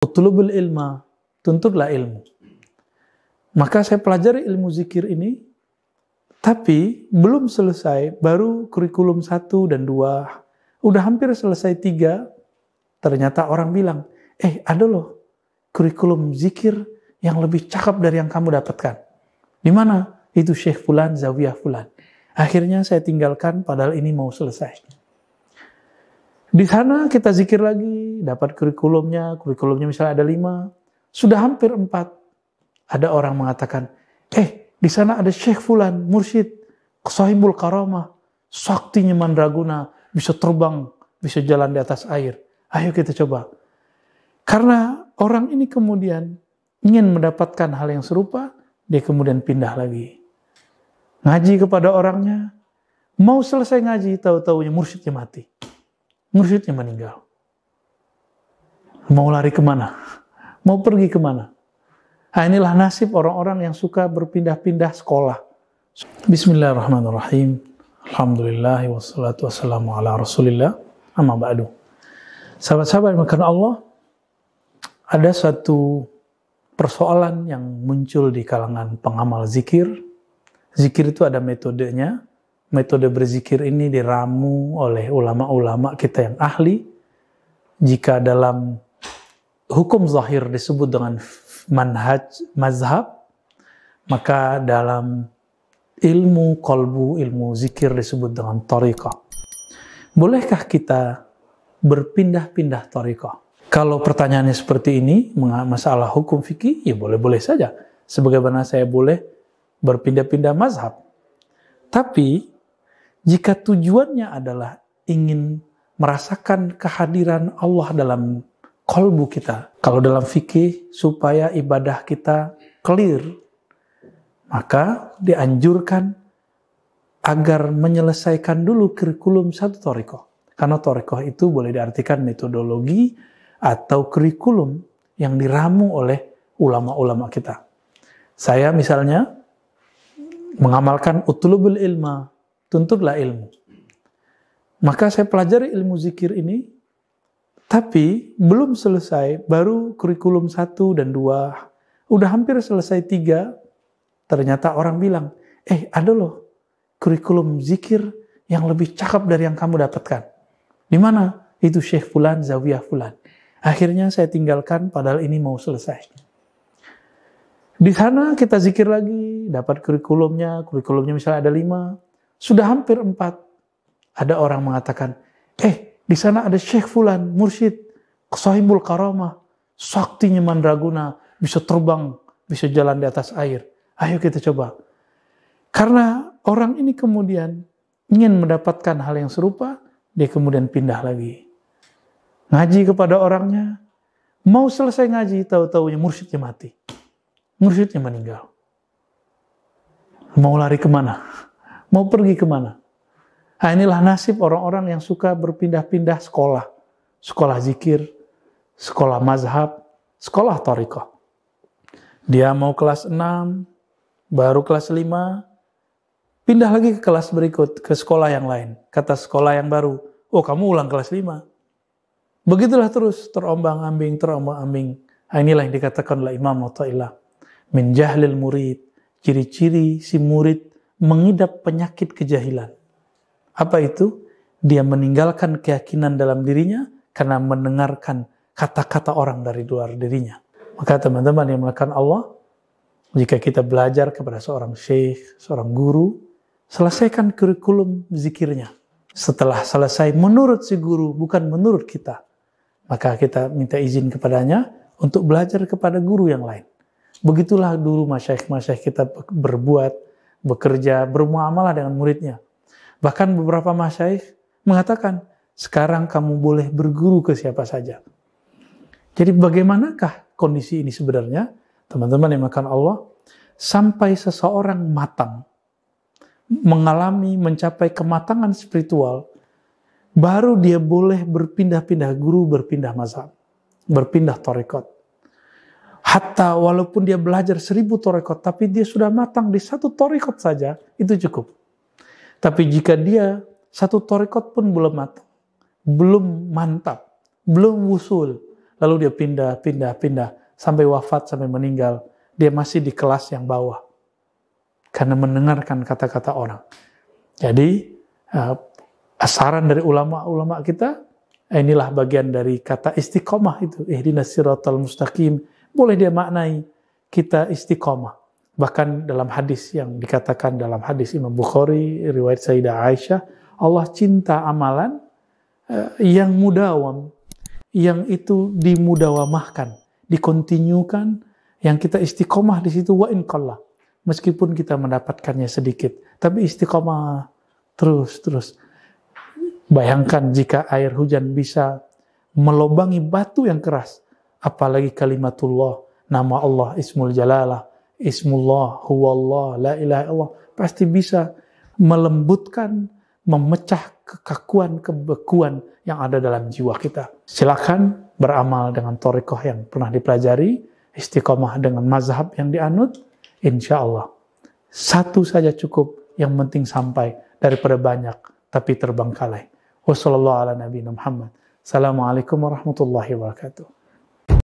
Utlubul ilma, tuntutlah ilmu. Maka saya pelajari ilmu zikir ini, tapi belum selesai, baru kurikulum satu dan dua, Udah hampir selesai tiga. ternyata orang bilang, eh ada loh kurikulum zikir yang lebih cakep dari yang kamu dapatkan. Di mana? Itu Syekh Fulan, Zawiyah Fulan. Akhirnya saya tinggalkan padahal ini mau selesai. Di sana kita zikir lagi, dapat kurikulumnya, kurikulumnya misalnya ada lima, sudah hampir empat. Ada orang mengatakan, eh di sana ada Syekh Fulan, Mursyid, Sahibul Karamah, saktinya Mandraguna, bisa terbang, bisa jalan di atas air. Ayo kita coba. Karena orang ini kemudian ingin mendapatkan hal yang serupa, dia kemudian pindah lagi. Ngaji kepada orangnya, mau selesai ngaji, tahu-tahunya mursyidnya mati. Mursyidnya meninggal. Mau lari kemana? Mau pergi kemana? Nah, inilah nasib orang-orang yang suka berpindah-pindah sekolah. Bismillahirrahmanirrahim. Alhamdulillah wassalatu wassalamu ala rasulillah. Amma ba'du. Sahabat-sahabat makan Allah, ada satu persoalan yang muncul di kalangan pengamal zikir. Zikir itu ada metodenya, metode berzikir ini diramu oleh ulama-ulama kita yang ahli. Jika dalam hukum zahir disebut dengan manhaj mazhab, maka dalam ilmu kolbu, ilmu zikir disebut dengan tariqah. Bolehkah kita berpindah-pindah tariqah? Kalau pertanyaannya seperti ini, masalah hukum fikih, ya boleh-boleh saja. Sebagaimana saya boleh berpindah-pindah mazhab. Tapi, jika tujuannya adalah ingin merasakan kehadiran Allah dalam kolbu kita, kalau dalam fikih supaya ibadah kita clear, maka dianjurkan agar menyelesaikan dulu kurikulum satu toriko. Karena toriko itu boleh diartikan metodologi atau kurikulum yang diramu oleh ulama-ulama kita. Saya misalnya mengamalkan utulubul ilma, tuntutlah ilmu. Maka saya pelajari ilmu zikir ini, tapi belum selesai, baru kurikulum satu dan dua udah hampir selesai tiga ternyata orang bilang, eh ada loh kurikulum zikir yang lebih cakep dari yang kamu dapatkan. Di mana? Itu Syekh Fulan, Zawiyah Fulan. Akhirnya saya tinggalkan padahal ini mau selesai. Di sana kita zikir lagi, dapat kurikulumnya, kurikulumnya misalnya ada lima, sudah hampir empat. Ada orang mengatakan, eh di sana ada Syekh Fulan, Mursyid, Sahibul Karamah, saktinya Mandraguna, bisa terbang, bisa jalan di atas air. Ayo kita coba. Karena orang ini kemudian ingin mendapatkan hal yang serupa, dia kemudian pindah lagi. Ngaji kepada orangnya, mau selesai ngaji, tahu-taunya mursyidnya mati. Mursyidnya meninggal. Mau lari kemana? Mau pergi kemana? Nah, inilah nasib orang-orang yang suka berpindah-pindah sekolah. Sekolah zikir, sekolah mazhab, sekolah torikoh. Dia mau kelas 6, baru kelas 5, pindah lagi ke kelas berikut, ke sekolah yang lain. Kata sekolah yang baru, oh kamu ulang kelas 5. Begitulah terus terombang-ambing, terombang-ambing. Nah, inilah yang dikatakan oleh Imam Mutta'illah. Min murid, ciri-ciri si murid mengidap penyakit kejahilan. Apa itu? Dia meninggalkan keyakinan dalam dirinya karena mendengarkan kata-kata orang dari luar dirinya. Maka teman-teman yang melakukan Allah, jika kita belajar kepada seorang syekh, seorang guru, selesaikan kurikulum zikirnya. Setelah selesai menurut si guru, bukan menurut kita. Maka kita minta izin kepadanya untuk belajar kepada guru yang lain. Begitulah dulu masyaih-masyaih kita berbuat, bekerja, bermuamalah dengan muridnya. Bahkan beberapa masyaih mengatakan, sekarang kamu boleh berguru ke siapa saja. Jadi bagaimanakah kondisi ini sebenarnya? Teman-teman yang makan Allah, sampai seseorang matang, mengalami, mencapai kematangan spiritual, baru dia boleh berpindah-pindah guru, berpindah mazhab, berpindah torekot. Hatta walaupun dia belajar seribu torikot, tapi dia sudah matang di satu torikot saja, itu cukup. Tapi jika dia satu torikot pun belum matang, belum mantap, belum wusul, lalu dia pindah, pindah, pindah, sampai wafat, sampai meninggal, dia masih di kelas yang bawah. Karena mendengarkan kata-kata orang. Jadi, eh, saran dari ulama-ulama kita, inilah bagian dari kata istiqomah itu. Ihdina siratal mustaqim, boleh dia maknai kita istiqomah. Bahkan dalam hadis yang dikatakan dalam hadis Imam Bukhari, riwayat Sayyidah Aisyah, Allah cinta amalan eh, yang mudawam, yang itu dimudawamahkan, dikontinyukan, yang kita istiqomah di situ wa inqallah. Meskipun kita mendapatkannya sedikit, tapi istiqomah terus-terus. Bayangkan jika air hujan bisa melobangi batu yang keras, apalagi kalimatullah, nama Allah, ismul jalalah, ismullah, huwallah, la ilaha illallah, pasti bisa melembutkan, memecah kekakuan, kebekuan yang ada dalam jiwa kita. Silakan beramal dengan torikoh yang pernah dipelajari, istiqomah dengan mazhab yang dianut, insya Allah. Satu saja cukup, yang penting sampai daripada banyak, tapi terbangkalai. Wassalamualaikum warahmatullahi wabarakatuh.